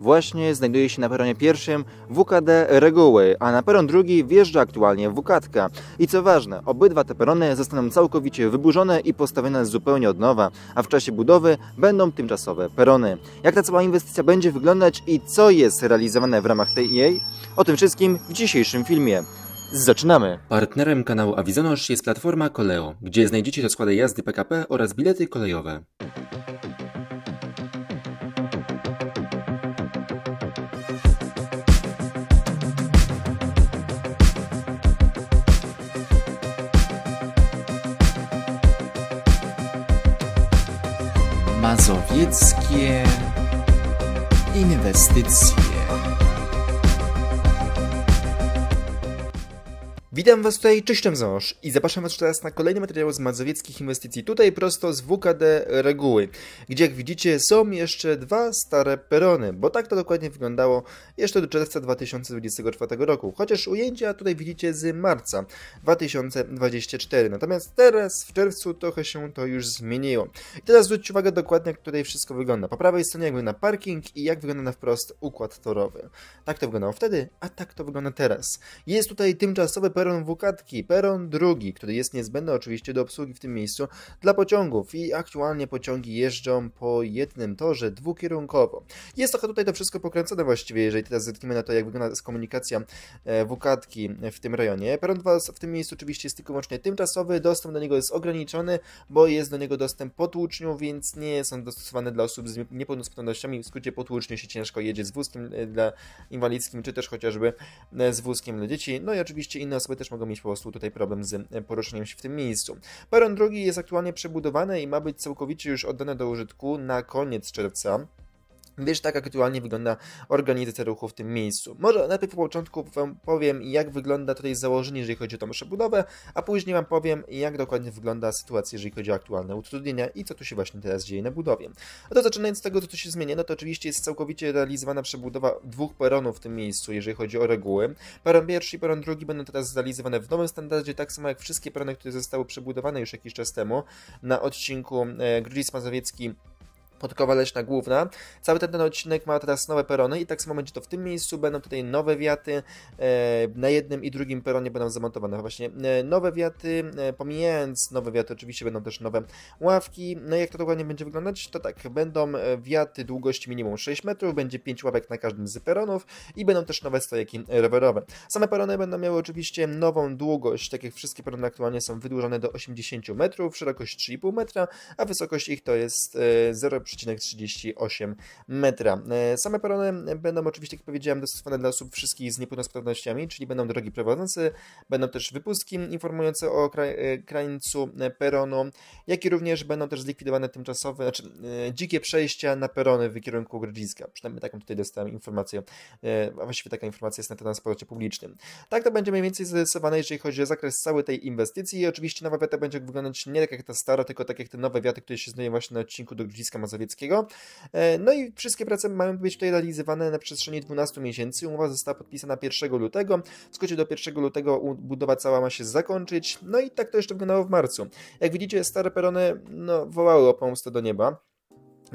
Właśnie znajduje się na peronie pierwszym WKD Reguły, a na peron drugi wjeżdża aktualnie WKATKA. I co ważne, obydwa te perony zostaną całkowicie wyburzone i postawione zupełnie od nowa, a w czasie budowy będą tymczasowe perony. Jak ta cała inwestycja będzie wyglądać i co jest realizowane w ramach tej jej? O tym wszystkim w dzisiejszym filmie. Zaczynamy! Partnerem kanału Awizonosz jest platforma Koleo, gdzie znajdziecie rozkłady jazdy PKP oraz bilety kolejowe. sowieckie inwestycje. Witam Was tutaj, cześć tam Ząż i zapraszam Was teraz na kolejny materiał z Mazowieckich Inwestycji, tutaj prosto z WKD Reguły, gdzie jak widzicie są jeszcze dwa stare perony, bo tak to dokładnie wyglądało jeszcze do czerwca 2024 roku, chociaż ujęcia tutaj widzicie z marca 2024, natomiast teraz w czerwcu trochę się to już zmieniło. I teraz zwróćcie uwagę dokładnie jak tutaj wszystko wygląda, po prawej stronie jak wygląda parking i jak wygląda na wprost układ torowy. Tak to wyglądało wtedy, a tak to wygląda teraz. Jest tutaj tymczasowy peron peron Wukatki, peron drugi, który jest niezbędny oczywiście do obsługi w tym miejscu dla pociągów i aktualnie pociągi jeżdżą po jednym torze dwukierunkowo. Jest trochę tutaj to wszystko pokręcone właściwie, jeżeli teraz zetkniemy na to, jak wygląda komunikacja e, Wukatki w tym rejonie. Peron 2 w tym miejscu oczywiście jest tylko wyłącznie tymczasowy, dostęp do niego jest ograniczony, bo jest do niego dostęp tłuczniu, więc nie jest on dostosowany dla osób z niepełnosprawnościami, w skrócie potłucznie się ciężko jedzie z wózkiem e, dla inwalidzkim, czy też chociażby e, z wózkiem dla dzieci, no i oczywiście inne osoby też mogą mieć po prostu tutaj problem z e, poruszeniem się w tym miejscu. Baron drugi jest aktualnie przebudowany i ma być całkowicie już oddany do użytku na koniec czerwca. Wiesz, tak aktualnie wygląda organizacja ruchu w tym miejscu. Może najpierw po początku Wam powiem, jak wygląda tutaj założenie, jeżeli chodzi o tą przebudowę, a później Wam powiem, jak dokładnie wygląda sytuacja, jeżeli chodzi o aktualne utrudnienia i co tu się właśnie teraz dzieje na budowie. A to zaczynając od tego, co tu się zmienia, no to oczywiście jest całkowicie realizowana przebudowa dwóch peronów w tym miejscu, jeżeli chodzi o reguły. Peron pierwszy i peron drugi będą teraz zrealizowane w nowym standardzie, tak samo jak wszystkie perony, które zostały przebudowane już jakiś czas temu na odcinku e, Grudzic Mazowiecki podkowa leśna główna. Cały ten, ten odcinek ma teraz nowe perony i tak samo będzie to w tym miejscu, będą tutaj nowe wiaty, e, na jednym i drugim peronie będą zamontowane właśnie e, nowe wiaty, e, pomijając nowe wiaty oczywiście będą też nowe ławki. No i jak to dokładnie będzie wyglądać, to tak, będą wiaty długości minimum 6 metrów, będzie 5 ławek na każdym z peronów i będą też nowe stojaki rowerowe. Same perony będą miały oczywiście nową długość, tak jak wszystkie perony aktualnie są wydłużone do 80 metrów, szerokość 3,5 metra, a wysokość ich to jest 0, osiem metra. E, same perony będą oczywiście, jak powiedziałem, dostosowane dla osób wszystkich z niepełnosprawnościami, czyli będą drogi prowadzące, będą też wypustki informujące o e, krańcu peronu, jak i również będą też zlikwidowane tymczasowe, znaczy e, dzikie przejścia na perony w kierunku Grodziska. Przynajmniej taką tutaj dostałem informację, a właściwie taka informacja jest na transporcie publicznym. Tak to będzie mniej więcej zarysowane, jeżeli chodzi o zakres całej tej inwestycji i oczywiście nowa wiata będzie wyglądać nie tak jak ta stara, tylko tak jak te nowe wiaty, które się znajdują właśnie na odcinku do Grodziska Mazowieckiego Mazowieckiego. E, no i wszystkie prace mają być tutaj realizowane na przestrzeni 12 miesięcy. Umowa została podpisana 1 lutego. W skrócie do 1 lutego budowa cała ma się zakończyć. No i tak to jeszcze wyglądało w marcu. Jak widzicie, stare perony no, wołały o pomstę do nieba.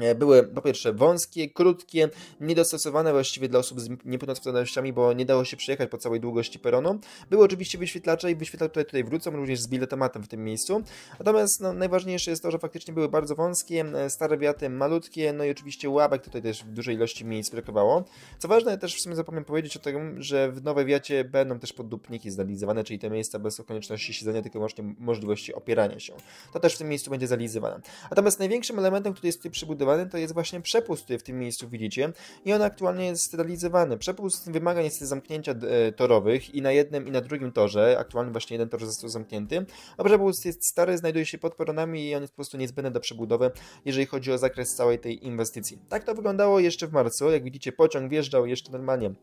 E, były po pierwsze wąskie, krótkie, niedostosowane właściwie dla osób z niepełnosprawnościami, bo nie dało się przejechać po całej długości peronu. Były oczywiście wyświetlacze i wyświetlacze tutaj, tutaj wrócą również z biletomatem w tym miejscu. Natomiast no, najważniejsze jest to, że faktycznie były bardzo wąskie, e, stare wiaty malutkie, no i oczywiście łabek tutaj też w dużej ilości miejsc brakowało. Co ważne, też w sumie zapomniałem powiedzieć o tym, że w nowej wiacie będą też poddupniki zrealizowane, czyli te miejsca bez konieczności siedzenia, tylko właśnie możliwości opierania się. To też w tym miejscu będzie zrealizowane. Natomiast największym elementem, który jest tutaj przybudowany, to jest właśnie przepust, który w tym miejscu widzicie i on aktualnie jest sterylizowany. Przepust wymaga niestety zamknięcia e, torowych i na jednym i na drugim torze, aktualnie właśnie jeden tor został zamknięty, a przepust jest stary, znajduje się pod peronami i on jest po prostu niezbędny do przebudowy, jeżeli chodzi o zakres całej tej inwestycji. Tak to wyglądało jeszcze w marcu, jak widzicie pociąg wjeżdżał jeszcze normalnie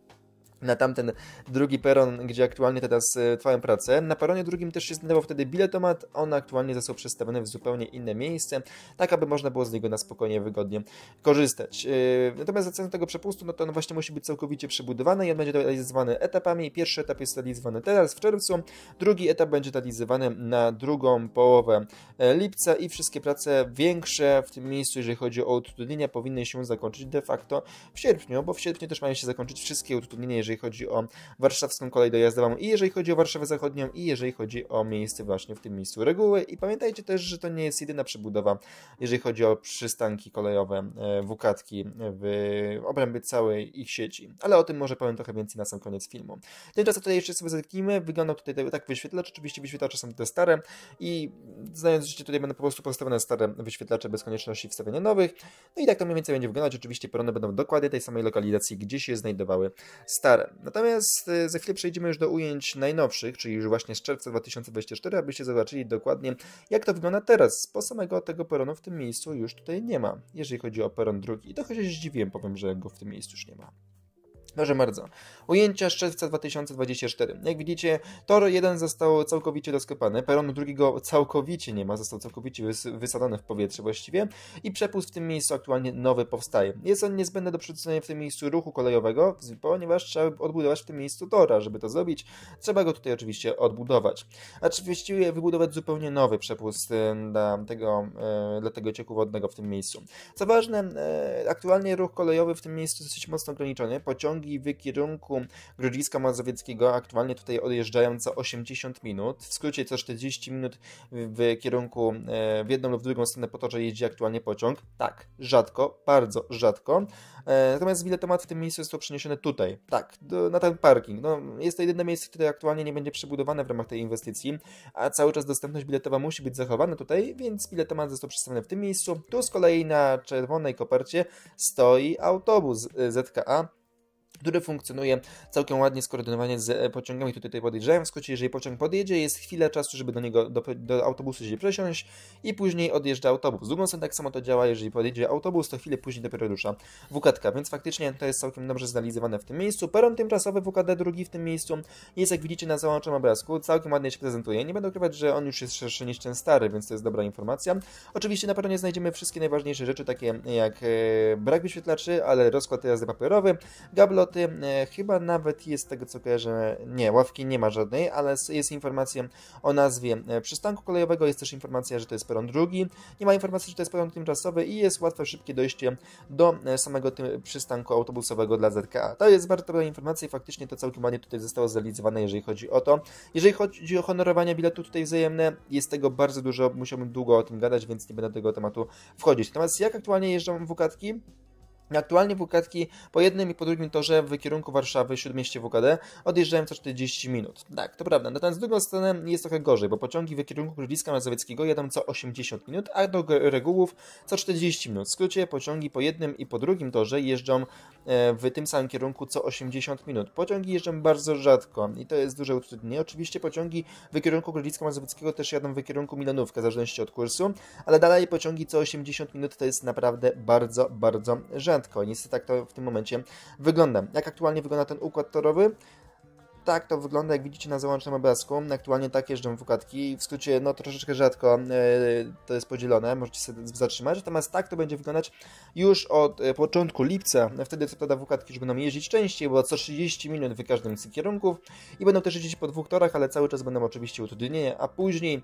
na tamten drugi peron, gdzie aktualnie teraz y, trwają prace. Na peronie drugim też się znajdował wtedy biletomat, on aktualnie został przestawiony w zupełnie inne miejsce, tak aby można było z niego na spokojnie, wygodnie korzystać. Y, natomiast za cenę tego przepustu, no to on właśnie musi być całkowicie przebudowany i on będzie realizowany etapami. Pierwszy etap jest realizowany teraz w czerwcu, drugi etap będzie realizowany na drugą połowę e, lipca i wszystkie prace większe w tym miejscu, jeżeli chodzi o utrudnienia, powinny się zakończyć de facto w sierpniu, bo w sierpniu też mają się zakończyć wszystkie utrudnienia, jeżeli chodzi o warszawską kolej dojazdową i jeżeli chodzi o Warszawę Zachodnią i jeżeli chodzi o miejsce właśnie w tym miejscu reguły. I pamiętajcie też, że to nie jest jedyna przebudowa, jeżeli chodzi o przystanki kolejowe e, Wukatki w obrębie całej ich sieci. Ale o tym może powiem trochę więcej na sam koniec filmu. No Tymczasem tutaj jeszcze sobie zerknijmy. Wygląda tutaj tak wyświetlacz. Oczywiście wyświetlacze są te stare i znając życie tutaj będą po prostu postawione stare wyświetlacze bez konieczności wstawienia nowych. No i tak to mniej więcej będzie wyglądać. Oczywiście perony będą dokładnie tej samej lokalizacji, gdzie się znajdowały stare Natomiast y, za chwilę przejdziemy już do ujęć najnowszych, czyli już właśnie z czerwca 2024, abyście zobaczyli dokładnie, jak to wygląda teraz, bo samego tego peronu w tym miejscu już tutaj nie ma, jeżeli chodzi o peron drugi. I trochę się zdziwiłem, powiem, że go w tym miejscu już nie ma. Proszę bardzo. Ujęcia z czerwca 2024. Jak widzicie, tor jeden został całkowicie doskopany, peronu drugiego całkowicie nie ma, został całkowicie wys wysadzony w powietrze właściwie i przepust w tym miejscu aktualnie nowy powstaje. Jest on niezbędny do przerzucenia w tym miejscu ruchu kolejowego, ponieważ trzeba odbudować w tym miejscu tora. Żeby to zrobić, trzeba go tutaj oczywiście odbudować. A oczywiście wybudować zupełnie nowy przepust e, dla tego, e, dla tego cieku wodnego w tym miejscu. Co ważne, e, aktualnie ruch kolejowy w tym miejscu jest dosyć mocno ograniczony. Pociągi drogi w kierunku Grodziska Mazowieckiego. Aktualnie tutaj odjeżdżają co 80 minut. W skrócie co 40 minut w kierunku e, w jedną lub w drugą stronę potorza jeździ aktualnie pociąg. Tak, rzadko, bardzo rzadko. E, natomiast biletomat w tym miejscu jest przeniesiony tutaj. Tak, do, na ten parking. No, jest to jedyne miejsce, które aktualnie nie będzie przebudowane w ramach tej inwestycji, a cały czas dostępność biletowa musi być zachowana tutaj, więc biletomat został przedstawiony w tym miejscu. Tu z kolei na czerwonej kopercie stoi autobus e, ZKA który funkcjonuje całkiem ładnie skoordynowanie z e, pociągami. Tutaj, tutaj podjeżdżają w skrócie, jeżeli pociąg podjedzie, jest chwilę czasu, żeby do niego, do, do autobusu się przesiąść i później odjeżdża autobus. Z sam tak samo to działa, jeżeli podjedzie autobus, to chwilę później dopiero rusza WKDka, więc faktycznie to jest całkiem dobrze zrealizowane w tym miejscu. Peron tymczasowy WKD drugi w tym miejscu jest, jak widzicie na załączonym obrazku, całkiem ładnie się prezentuje. Nie będę ukrywać, że on już jest szerszy niż ten stary, więc to jest dobra informacja. Oczywiście na peronie znajdziemy wszystkie najważniejsze rzeczy, takie jak e, brak wyświetlaczy, ale rozkład jazdy papierowy, gablot, Loty e, chyba nawet jest tego co kojarzę, nie, ławki nie ma żadnej, ale jest informacja o nazwie e, przystanku kolejowego, jest też informacja, że to jest peron drugi, nie ma informacji, że to jest peron tymczasowy i jest łatwe, szybkie dojście do e, samego przystanku autobusowego dla ZKA. To jest bardzo dobra informacja i faktycznie to całkiem ładnie tutaj zostało zrealizowane, jeżeli chodzi o to. Jeżeli chodzi o honorowanie biletu tutaj wzajemne, jest tego bardzo dużo, musiałbym długo o tym gadać, więc nie będę tego tematu wchodzić. Natomiast jak aktualnie jeżdżą w WKatki? Aktualnie wukatki po jednym i po drugim torze w kierunku Warszawy, Śródmieście WKD, odjeżdżają co 40 minut. Tak, to prawda. Natomiast z drugą stronę jest trochę gorzej, bo pociągi w kierunku Grudziska Mazowieckiego jadą co 80 minut, a do regułów co 40 minut. W skrócie pociągi po jednym i po drugim torze jeżdżą e, w tym samym kierunku co 80 minut. Pociągi jeżdżą bardzo rzadko i to jest duże utrudnienie. Oczywiście pociągi w kierunku Grodziska Mazowieckiego też jadą w kierunku Milanówka, w zależności od kursu, ale dalej pociągi co 80 minut to jest naprawdę bardzo, bardzo rzadko prędko. niestety tak to w tym momencie wygląda. Jak aktualnie wygląda ten układ torowy? tak to wygląda, jak widzicie na załącznym obrazku. Aktualnie tak jeżdżą wukładki. W skrócie, no troszeczkę rzadko yy, to jest podzielone, możecie sobie zatrzymać. Natomiast tak to będzie wyglądać już od e, początku lipca. No, wtedy co prawda wukładki już będą jeździć częściej, bo co 30 minut w każdym z kierunków i będą też jeździć po dwóch torach, ale cały czas będą oczywiście utrudnienia, a później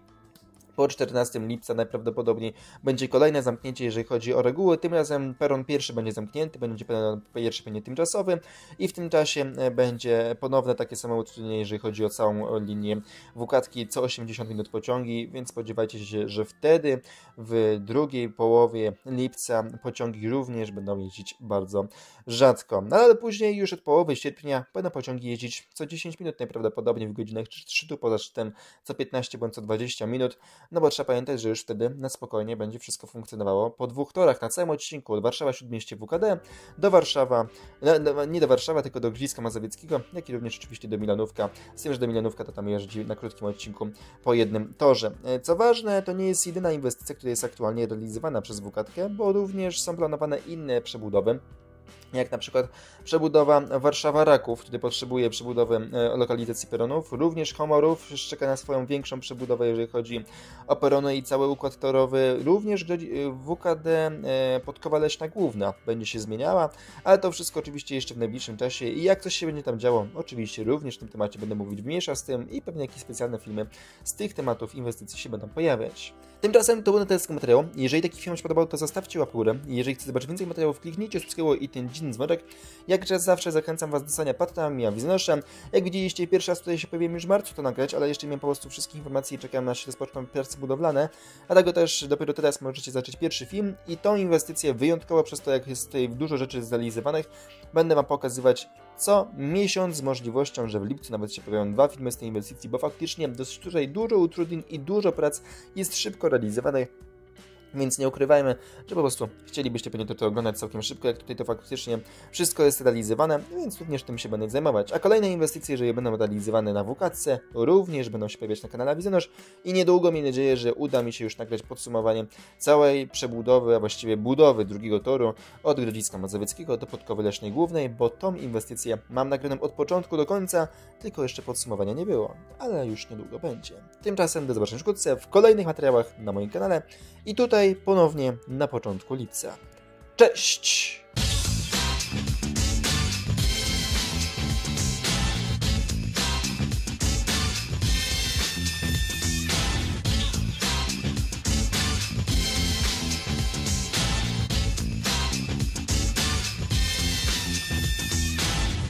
po 14 lipca najprawdopodobniej będzie kolejne zamknięcie, jeżeli chodzi o reguły. Tym razem peron pierwszy będzie zamknięty, będzie peron pierwszy będzie tymczasowy i w tym czasie e, będzie ponowne takie samo utrudnienie, jeżeli chodzi o całą linię Wukatki, co 80 minut pociągi, więc spodziewajcie się, że wtedy w drugiej połowie lipca pociągi również będą jeździć bardzo rzadko. No ale później już od połowy sierpnia będą pociągi jeździć co 10 minut, najprawdopodobniej w godzinach szczytu, poza szczytem co 15 bądź co 20 minut no bo trzeba pamiętać, że już wtedy na spokojnie będzie wszystko funkcjonowało po dwóch torach na całym odcinku od Warszawa Śródmieście WKD do Warszawa, no, no, nie do Warszawa, tylko do Gliska Mazowieckiego, jak i również oczywiście do Milanówka, z tym, że do Milanówka to tam jeżdżą na krótkim odcinku po jednym torze. E, co ważne, to nie jest jedyna inwestycja, która jest aktualnie realizowana przez WKD, bo również są planowane inne przebudowy jak na przykład przebudowa Warszawa-Raków, który potrzebuje przebudowy e, lokalizacji peronów. Również Homorów czeka na swoją większą przebudowę, jeżeli chodzi o perony i cały układ torowy. Również e, WKD e, Podkowa Leśna Główna będzie się zmieniała, ale to wszystko oczywiście jeszcze w najbliższym czasie i jak coś się będzie tam działo, oczywiście również w tym temacie będę mówić mniejsza z tym i pewnie jakieś specjalne filmy z tych tematów inwestycji się będą pojawiać. Tymczasem to był na tyle z Jeżeli taki film się podobał, to zostawcie łapkę górę. Jeżeli chcecie zobaczyć więcej materiałów, kliknijcie subskrybuj i ten dziwny dzwoneczek. Jak zawsze zachęcam Was do stania patronami, a wiznoszem. Jak widzieliście, pierwszy raz tutaj się pojawiłem już w marcu to nagrać, ale jeszcze nie miałem po prostu wszystkich informacji i czekam na się rozpoczną prace budowlane. Dlatego też dopiero teraz możecie zacząć pierwszy film i tą inwestycję wyjątkowo przez to, jak jest tutaj dużo rzeczy zrealizowanych, będę Wam pokazywać co miesiąc z możliwością, że w lipcu nawet się pojawią dwa filmy z tej inwestycji, bo faktycznie dosyć dużo utrudnień i dużo prac jest szybko realizowanych więc nie ukrywajmy, że po prostu chcielibyście pewnie to, to oglądać całkiem szybko, jak tutaj to faktycznie wszystko jest realizowane, więc również tym się będę zajmować. A kolejne inwestycje, jeżeli będą realizowane na WKC, również będą się pojawiać na kanale Wizonosz i niedługo mi nadzieję, że uda mi się już nagrać podsumowanie całej przebudowy, a właściwie budowy drugiego toru od Grodziska Mazowieckiego do Podkowy Leśnej Głównej, bo tą inwestycję mam nagraną od początku do końca, tylko jeszcze podsumowania nie było, ale już niedługo będzie. Tymczasem do zobaczenia wkrótce w kolejnych materiałach na moim kanale i tutaj ponownie na początku lipca. Cześć!